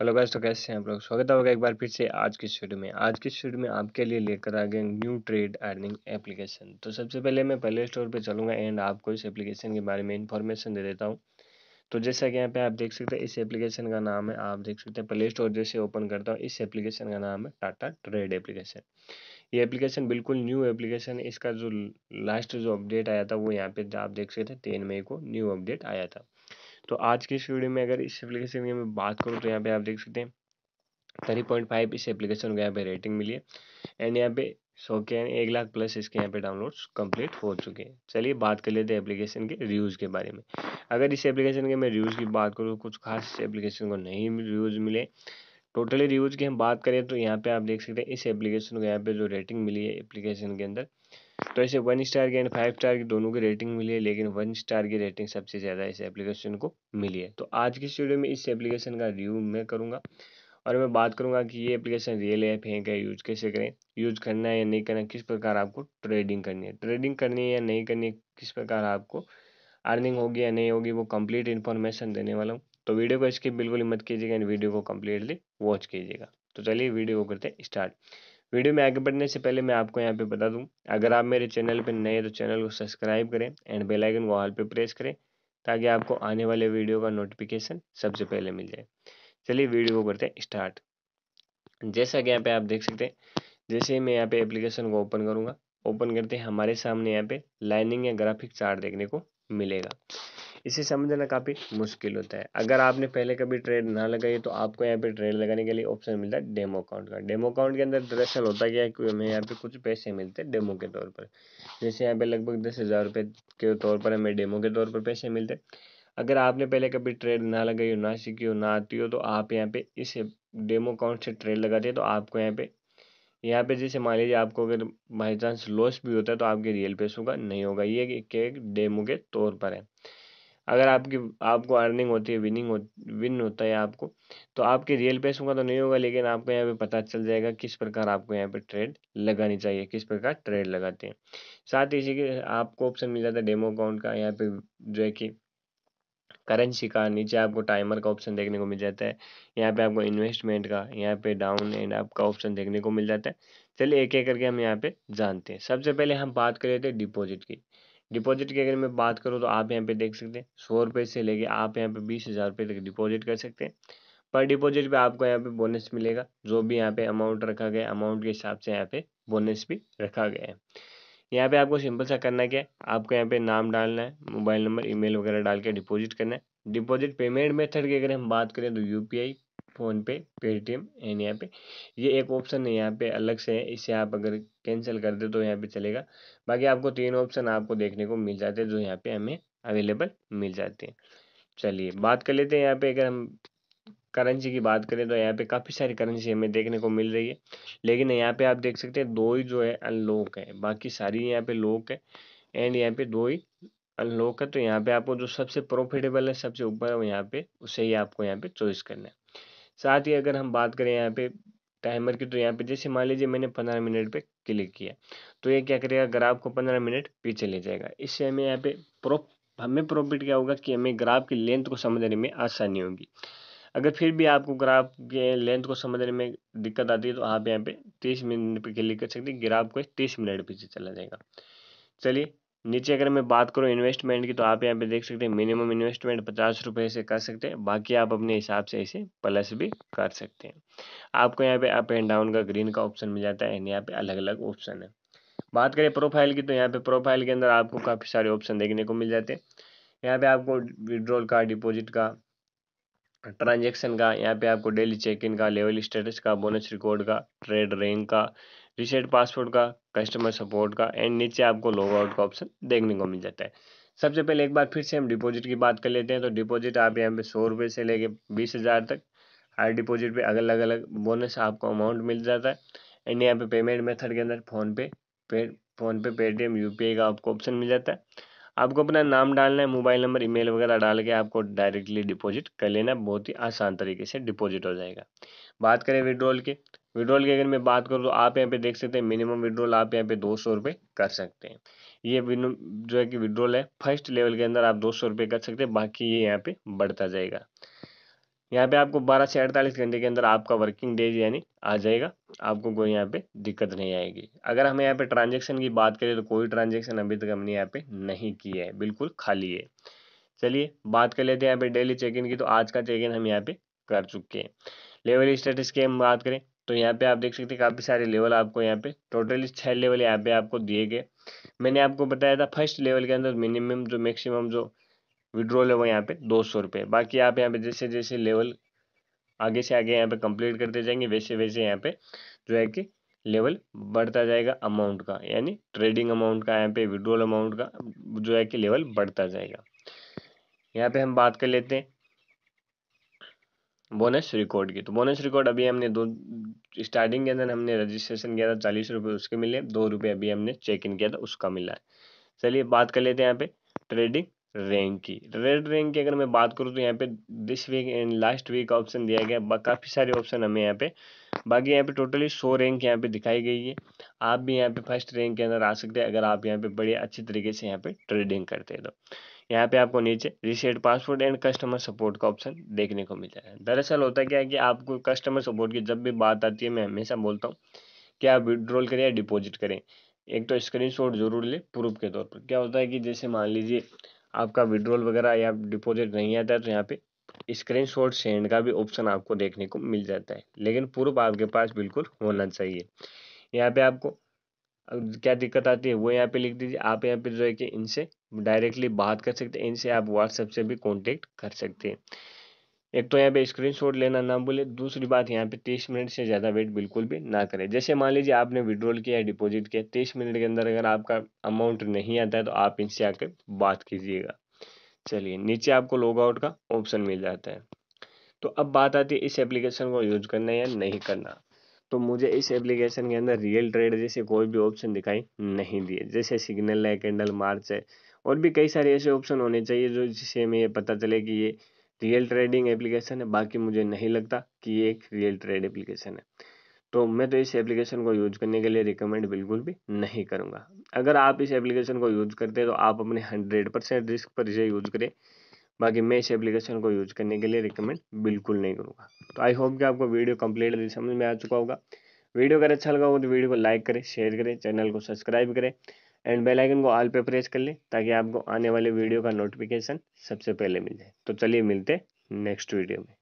hello guys तो कैसे हैं आप लोग स्वागत है एक बार फिर से आज की वीडियो में आज की वीडियो में आपके लिए लेकर आ गए न्यू ट्रेड अर्निंग एप्लीकेशन तो सबसे पहले मैं प्ले स्टोर पे चलूँगा एंड आपको इस एप्लीकेशन के बारे में इन्फॉर्मेशन दे देता हूँ तो जैसा कि यहाँ पे आप देख सकते हैं इस एप्लीकेशन का नाम है आप देख सकते हैं प्ले स्टोर जैसे ओपन करता हूँ इस एप्लीकेशन का नाम है टाटा ट्रेड एप्लीकेशन ये एप्लीकेशन बिल्कुल न्यू एप्लीकेशन इसका जो लास्ट जो अपडेट आया था वो यहाँ पे आप देख सकते हैं तीन मई को न्यू अपडेट आया था तो आज की इस वीडियो में अगर इस एप्लीकेशन की मैं बात करूँ तो यहाँ पे आप देख सकते हैं थ्री पॉइंट फाइव इस एप्लीकेशन को यहाँ पे रेटिंग मिली है एंड यहाँ पे सौ के एक लाख प्लस इसके यहाँ पे डाउनलोड्स कंप्लीट हो चुके हैं चलिए बात कर लेते हैं एप्लीकेशन के रिव्यूज़ के बारे में अगर इस एप्लीकेशन के मैं रिव्यूज़ की बात करूँ कुछ खास एप्लीकेशन को नहीं रिव्यूज़ मिले टोटली रिव्यूज़ की हम बात करें तो यहाँ पर आप देख सकते हैं इस एप्लीकेशन को यहाँ पर जो रेटिंग मिली है एप्लीकेशन के अंदर तो ऐसे वन स्टार की एंड फाइव स्टार की दोनों की रेटिंग मिली है लेकिन वन स्टार की रेटिंग सबसे ज़्यादा इस एप्लीकेशन को मिली है तो आज की स्टूडियो में इस एप्लीकेशन का रिव्यू मैं करूँगा और मैं बात करूँगा कि ये एप्लीकेशन रियल ऐप है क्या यूज कैसे करें यूज करना है या नहीं करना किस प्रकार आपको ट्रेडिंग करनी है ट्रेडिंग करनी है या नहीं करनी है किस प्रकार आपको अर्निंग होगी या नहीं होगी वो कम्प्लीट इन्फॉर्मेशन देने वाला हूँ तो वीडियो को इसकी बिल्कुल हिम्मत कीजिएगा एंड वीडियो को कम्प्लीटली वॉच कीजिएगा तो चलिए वीडियो को करते हैं स्टार्ट वीडियो में आगे बढ़ने से पहले मैं आपको यहाँ पे बता दूँ अगर आप मेरे चैनल पर नए तो चैनल को सब्सक्राइब करें एंड बेल आइकन को ऑल पे प्रेस करें ताकि आपको आने वाले वीडियो का नोटिफिकेशन सबसे पहले मिल जाए चलिए वीडियो को करते हैं स्टार्ट जैसा कि यहाँ पे आप देख सकते हैं जैसे ही मैं यहाँ पे एप्लीकेशन को ओपन करूँगा ओपन करते हैं हमारे सामने यहाँ पे लाइनिंग या ग्राफिक चार्ट देखने को मिलेगा इसे समझना काफ़ी मुश्किल होता है अगर आपने पहले कभी ट्रेड ना लगाई तो आपको यहाँ पे ट्रेड लगाने के लिए ऑप्शन मिलता है डेमो अकाउंट का डेमो अकाउंट के अंदर दरअसल होता क्या है कि हमें यहाँ पे कुछ पैसे मिलते हैं डेमो के तौर पर जैसे यहाँ पे लगभग दस हज़ार रुपये के तौर पर हमें डेमो के तौर पर पैसे मिलते हैं अगर आपने पहले कभी ट्रेड ना लगाई हो ना सीखी हो ना आती हो तो आप यहाँ पे इस डेमो अकाउंट से ट्रेड लगाते हैं तो आपको यहाँ पे यहाँ पे जैसे मान लीजिए आपको अगर बाई चांस लॉस भी होता है तो आपके रियल पैसों का नहीं होगा ये के डेमो के तौर पर है अगर आपकी आपको अर्निंग होती है विनिंग हो विन होता है आपको तो आपके रियल पैसों का तो नहीं होगा लेकिन आपको यहाँ पे पता चल जाएगा किस प्रकार आपको यहाँ पे ट्रेड लगानी चाहिए किस प्रकार ट्रेड लगाते हैं साथ ही इसी के आपको ऑप्शन मिल जाता है डेमो अकाउंट का यहाँ पे जो है कि करेंसी का नीचे आपको टाइमर का ऑप्शन देखने को मिल जाता है यहाँ पे आपको इन्वेस्टमेंट का यहाँ पे डाउन एंड आपका ऑप्शन देखने को मिल जाता है चलिए एक एक करके हम यहाँ पे जानते हैं सबसे पहले हम बात कर लेते हैं डिपोजिट की डिपॉजिट की अगर मैं बात करूँ तो आप यहाँ पे देख सकते हैं सौ रुपये से लेके आप यहाँ पे बीस हज़ार रुपये तक डिपॉजिट कर सकते हैं पर डिपॉजिट पे आपको यहाँ पे बोनस मिलेगा जो भी यहाँ पे अमाउंट रखा गया अमाउंट के हिसाब से यहाँ पे बोनस भी रखा गया है यहाँ पे आपको सिंपल सा करना क्या है आपको यहाँ पे नाम डालना है मोबाइल नंबर ईमेल वगैरह डाल के डिपॉजिट करना है डिपॉजिट पेमेंट मेथड की अगर हम बात करें तो यू फ़ोनपे पेटीएम एंड यहाँ पे ये एक ऑप्शन है यहाँ पे अलग से है इसे आप अगर कैंसिल कर दे तो यहाँ पे चलेगा बाकी आपको तीन ऑप्शन आपको देखने को मिल जाते हैं जो यहाँ पे हमें अवेलेबल मिल जाते हैं चलिए बात कर लेते हैं यहाँ पे अगर हम करेंसी की बात करें तो यहाँ पे काफ़ी सारी करेंसी हमें देखने को मिल रही है लेकिन यहाँ पे आप देख सकते हैं दो ही जो है अनलॉक है बाकी सारी यहाँ पे लॉक है एंड यहाँ पे दो ही अनलॉक है तो यहाँ पे आपको जो सबसे प्रॉफिटेबल है सबसे ऊपर है यहाँ पे उसे ही आपको यहाँ पे चॉइस करना है साथ ही अगर हम बात करें यहाँ पे टाइमर की तो यहाँ पे जैसे मान लीजिए मैंने पंद्रह मिनट पे क्लिक किया तो ये क्या करेगा ग्राफ को पंद्रह मिनट पीछे ले जाएगा इससे हमें यहाँ पे प्रॉप हमें प्रॉफिट क्या होगा कि हमें ग्राफ की लेंथ को समझने में आसानी होगी अगर फिर भी आपको ग्राफ के लेंथ को समझने में दिक्कत आती है तो आप यहाँ पे तीस मिनट पे क्लिक कर सकते हैं ग्राफ को तीस मिनट पीछे चला जाएगा चलिए नीचे अगर मैं बात करूँ इन्वेस्टमेंट की तो आप यहाँ पे देख सकते हैं मिनिमम इन्वेस्टमेंट पचास रुपये से कर सकते हैं बाकी आप अपने हिसाब से इसे प्लस भी कर सकते हैं आपको यहाँ पे अप एंड डाउन का ग्रीन का ऑप्शन मिल जाता है यहाँ पे अलग अलग ऑप्शन है बात करें प्रोफाइल की तो यहाँ पे प्रोफाइल के अंदर आपको काफ़ी सारे ऑप्शन देखने को मिल जाते हैं यहाँ पे आपको विड्रॉल का डिपोजिट का ट्रांजेक्शन का यहाँ पे आपको डेली चेक इन का लेवल स्टेटस का बोनस रिकॉर्ड का ट्रेड रेंग का रिसेट पासवर्ड का कस्टमर सपोर्ट का एंड नीचे आपको लॉग आउट का ऑप्शन देखने को मिल जाता है सबसे पहले एक बार फिर से हम डिपॉजिट की बात कर लेते हैं तो डिपॉजिट आप यहाँ पे सौ रुपये से लेके बीस हज़ार तक हर डिपॉजिट पे अलग अलग बोनस आपको अमाउंट मिल जाता है एंड यहाँ पे पेमेंट मेथड के अंदर फ़ोनपे पे फ़ोनपे पेटीएम यू पी का आपको ऑप्शन मिल जाता है आपको अपना नाम डालना है मोबाइल नंबर मेल वगैरह डाल के आपको डायरेक्टली डिपॉजिट कर लेना बहुत ही आसान तरीके से डिपॉजिट हो जाएगा बात करें विड्रॉल की विड्रॉल की अगर मैं बात करूँ तो आप यहाँ पे देख सकते हैं मिनिमम विड्रॉल आप यहाँ पे दो सौ रुपये कर सकते हैं ये जो है कि विड्रॉल है फर्स्ट लेवल के अंदर आप दो सौ रुपये कर सकते हैं बाकी ये यहाँ पे बढ़ता जाएगा यहाँ पे आपको 12 से 48 घंटे के अंदर आपका वर्किंग डेज यानी आ जाएगा आपको कोई यहाँ पे दिक्कत नहीं आएगी अगर हम यहाँ पे ट्रांजेक्शन की बात करें तो कोई ट्रांजेक्शन अभी तक हमने यहाँ पे नहीं किया है बिल्कुल खाली है चलिए बात कर लेते हैं यहाँ पे डेली चेक इन की तो आज का चेक इन हम यहाँ पे कर चुके हैं लेवल स्टेटस की हम बात करें तो यहाँ पे आप देख सकते हैं काफ़ी सारे लेवल आपको यहाँ पे टोटली छः लेवल यहाँ पे आपको दिए गए मैंने आपको बताया था फर्स्ट लेवल के अंदर मिनिमम जो मैक्सिमम जो विड्रॉल है वो यहाँ पे दो सौ रुपये बाकी आप यहाँ पे जैसे जैसे लेवल आगे से आगे यहाँ पे कंप्लीट करते जाएंगे वैसे वैसे यहाँ पे जो है कि लेवल बढ़ता जाएगा अमाउंट का यानी ट्रेडिंग अमाउंट का यहाँ पे विड्रॉल अमाउंट का जो है कि लेवल बढ़ता जाएगा यहाँ पे हम बात कर लेते हैं बोनस रिकॉर्ड की तो बोनस रिकॉर्ड अभी हमने दो स्टार्टिंग के अंदर हमने रजिस्ट्रेशन किया था चालीस रुपये उसके मिले दो रुपये अभी हमने चेक इन किया था उसका मिला है चलिए बात कर लेते हैं यहाँ पे ट्रेडिंग रैंक की ट्रेड रैंक की अगर मैं बात करूँ तो यहाँ पे this week and last week option दिया गया काफ़ी सारे ऑप्शन हमें यहाँ पे बाकी यहाँ पे टोटली सौ रैंक यहाँ पे दिखाई गई है आप भी यहाँ पे फर्स्ट रैंक के अंदर आ सकते हैं अगर आप यहाँ पे बड़े अच्छे तरीके से यहाँ पे ट्रेडिंग करते हैं तो यहाँ पे आपको नीचे reset passport and customer support का ऑप्शन देखने को मिल जाएगा दरअसल होता क्या है कि आपको कस्टमर सपोर्ट की जब भी बात आती है मैं हमेशा बोलता हूँ कि आप विड्रॉल करें या डिपोजिट करें एक तो स्क्रीन जरूर ले प्रूफ के तौर पर क्या होता है कि जैसे मान लीजिए आपका विड्रॉल वगैरह या डिपॉजिट नहीं आता है तो यहाँ पे स्क्रीनशॉट सेंड का भी ऑप्शन आपको देखने को मिल जाता है लेकिन प्रूफ आपके पास बिल्कुल होना चाहिए यहाँ पे आपको क्या दिक्कत आती है वो यहाँ पे लिख दीजिए आप यहाँ पे जो है कि इनसे डायरेक्टली बात कर सकते हैं इनसे आप व्हाट्सएप से भी कॉन्टेक्ट कर सकते हैं एक तो यहाँ पे स्क्रीनशॉट लेना ना बोले दूसरी बात यहाँ पे तीस मिनट से ज़्यादा वेट बिल्कुल भी ना करें जैसे मान लीजिए आपने विड्रॉल किया डिपॉजिट किया तीस मिनट के अंदर अगर आपका अमाउंट नहीं आता है तो आप इनसे आकर बात कीजिएगा चलिए नीचे आपको लॉगआउट का ऑप्शन मिल जाता है तो अब बात आती है इस एप्लीकेशन को यूज करना या नहीं करना तो मुझे इस एप्लीकेशन के अंदर रियल ट्रेड जैसे कोई भी ऑप्शन दिखाई नहीं दिए जैसे सिग्नल है कैंडल मार्च है और भी कई सारे ऐसे ऑप्शन होने चाहिए जो जिससे हमें ये पता चले कि ये रियल ट्रेडिंग एप्लीकेशन है बाकी मुझे नहीं लगता कि ये एक रियल ट्रेड एप्लीकेशन है तो मैं तो इस एप्लीकेशन को यूज करने के लिए रिकमेंड बिल्कुल भी नहीं करूँगा अगर आप इस एप्लीकेशन को यूज करते हैं तो आप अपने हंड्रेड परसेंट रिस्क पर इसे यूज करें बाकी मैं इस एप्लीकेशन को यूज करने के लिए रिकमेंड बिल्कुल नहीं करूँगा तो आई होप कि आपको वीडियो कम्प्लीटली समझ में आ चुका होगा वीडियो अगर अच्छा लगा हो तो वीडियो को लाइक करें शेयर करें चैनल को सब्सक्राइब करें एंड बेल आइकन को ऑल पे प्रेस कर लें ताकि आपको आने वाले वीडियो का नोटिफिकेशन सबसे पहले मिल जाए तो चलिए मिलते नेक्स्ट वीडियो में